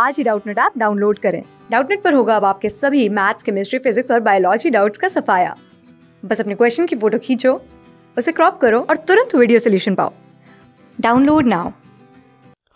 आज ही Doubtnet app download करें डाउटनेट पर होगा अब आपके सभी मैथ्स केमिस्ट्री फिजिक्स और बायोलॉजी डाउट्स का सफाया बस अपने क्वेश्चन की फोटो खींचो उसे क्रॉप करो और तुरंत वीडियो सोल्यूशन पाओ डाउनलोड नाउ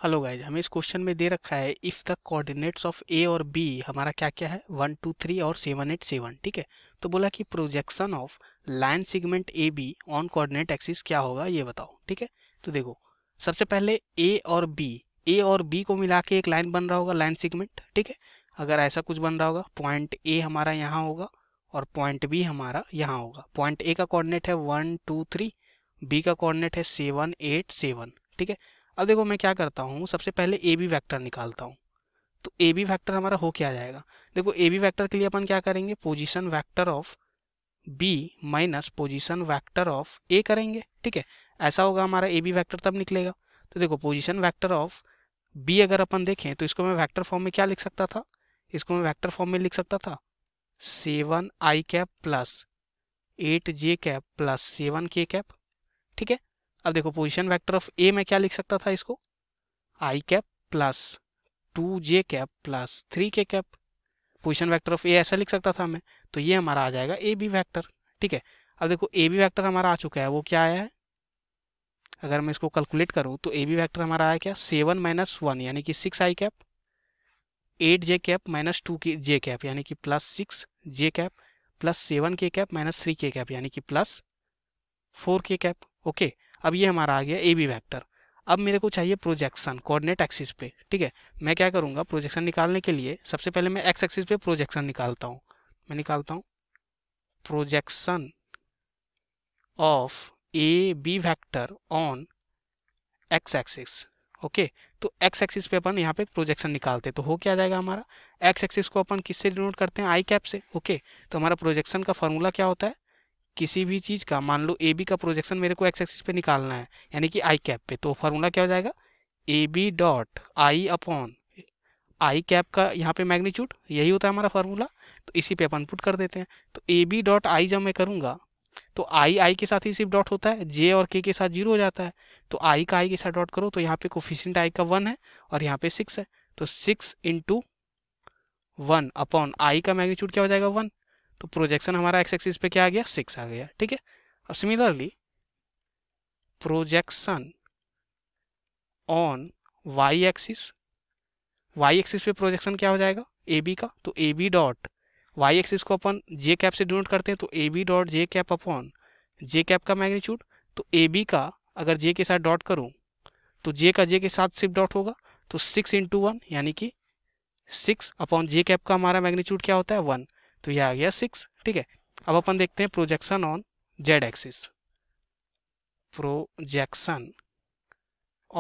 हेलो गाइज हमें इस क्वेश्चन में दे रखा है if the coordinates of A और बी हमारा क्या क्या है वन टू थ्री और सेवन एट सेवन ठीक है तो बोला कि projection of line segment A B on coordinate axis क्या होगा ये बताओ ठीक है तो देखो सबसे पहले ए और बी ए और बी को मिला के एक लाइन बन रहा होगा लाइन सेगमेंट ठीक है अगर ऐसा कुछ बन रहा होगा पॉइंट ए हमारा यहाँ होगा और पॉइंट बी हमारा यहाँ होगा पॉइंट ए का कोऑर्डिनेट है वन टू थ्री बी का कोऑर्डिनेट है सेवन एट सेवन ठीक है अब देखो मैं क्या करता हूँ सबसे पहले ए बी वैक्टर निकालता हूँ तो ए बी वैक्टर हमारा हो क्या जाएगा देखो ए बी वैक्टर के लिए अपन क्या करेंगे position vector of B minus position vector of A करेंगे ठीक है ऐसा होगा हमारा ए बी वैक्टर तब निकलेगा तो देखो पोजिशन वैक्टर ऑफ बी अगर अपन देखें तो इसको मैं वैक्टर फॉर्म में क्या लिख सकता था इसको मैं वैक्टर फॉर्म में लिख सकता था seven I cap plus eight J cap plus seven के कैप ठीक है अब देखो पोजिशन वैक्टर ऑफ ए में क्या लिख सकता था इसको I cap plus two J cap plus three के cap position vector of A ऐसा लिख सकता था मैं तो ये हमारा आ जाएगा ए बी वैक्टर ठीक है अब देखो ए बी वैक्टर हमारा आ चुका है वो क्या आया है अगर मैं इसको कैलकुलेट करूँ तो ए बी वैक्टर हमारा आया क्या सेवन माइनस वन यानी कि six i cap eight J cap minus two k j cap यानी कि plus six j cap plus seven के कैप माइनस थ्री के कैप यानी कि plus four k cap okay अब ये हमारा आ गया ए बी वैक्टर अब मेरे को चाहिए प्रोजेक्शन कोऑर्डिनेट एक्सिस पे ठीक है मैं क्या करूँगा प्रोजेक्शन निकालने के लिए सबसे पहले मैं एक्स एक्सिस पे प्रोजेक्शन निकालता हूँ मैं निकालता हूँ projection of A B vector on x axis okay तो एक्स एक्सिस पे अपन यहाँ पे प्रोजेक्शन निकालते हैं तो हो क्या जाएगा हमारा एक्स एक्सिस को अपन किससे डिनोट करते हैं आई कैप से ओके तो हमारा प्रोजेक्शन का फॉर्मूला क्या होता है किसी भी चीज़ का मान लो ए बी का प्रोजेक्शन मेरे को एक्स एक्सिस पे निकालना है यानी कि आई कैप पे तो फार्मूला क्या हो जाएगा A B dot i upon i cap का यहाँ पे मैग्नीट्यूड यही होता है हमारा फार्मूला तो इसी पे अपन पुट कर देते हैं तो ए बी डॉट आई जब मैं करूँगा तो आई आई के साथ ही सिर्फ डॉट होता है जे और के के साथ जीरो हो जाता है तो आई का आई के साथ डॉट करो तो यहाँ पे कोफिशियंट आई का वन है और यहाँ पे सिक्स है तो six into one upon i का मैग्नीट्यूड क्या हो जाएगा वन तो प्रोजेक्शन हमारा एक्स एक्सिस पे क्या आ गया सिक्स आ गया ठीक है अब similarly projection on y axis y axis पे प्रोजेक्शन क्या हो जाएगा ए बी का तो A B dot y axis को अपन जे कैप से डिनोट करते हैं तो A B dot j cap upon j cap का मैग्नीट्यूड तो ए बी का अगर जे के साथ डॉट करूँ तो जे का जे के साथ सिर्फ डॉट होगा तो सिक्स इंटू वन यानी कि सिक्स अपॉन जे कैप का हमारा मैग्नीट्यूड क्या होता है वन तो यह आ गया सिक्स ठीक है अब अपन देखते हैं projection on z axis projection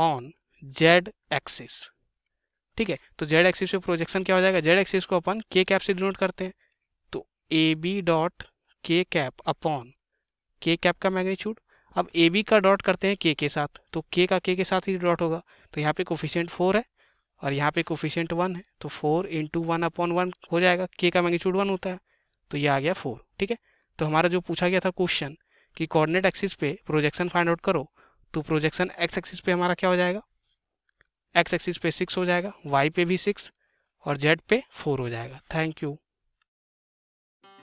on z axis ठीक है तो जेड एक्सिस पे प्रोजेक्शन क्या हो जाएगा जेड एक्सिस को अपन के कैप से डिनोट करते हैं A B dot k cap upon k cap का मैग्नीट्यूड अब ए बी का डॉट करते हैं के के साथ तो के का के के साथ ही डॉट होगा तो यहाँ पे कोफिशियंट फोर है और यहाँ पे कोफिशियंट वन है तो four into one upon one हो जाएगा के का मैग्नीट्यूड वन होता है तो ये आ गया फोर ठीक है तो हमारा जो पूछा गया था क्वेश्चन कि कोऑर्डिनेट एक्सिस पे प्रोजेक्शन फाइंड आउट करो तो प्रोजेक्शन एक्स एक्सिस पे हमारा क्या हो जाएगा एक्स एक्सिस पे सिक्स हो जाएगा वाई पे भी सिक्स और जेड पे फोर हो जाएगा थैंक यू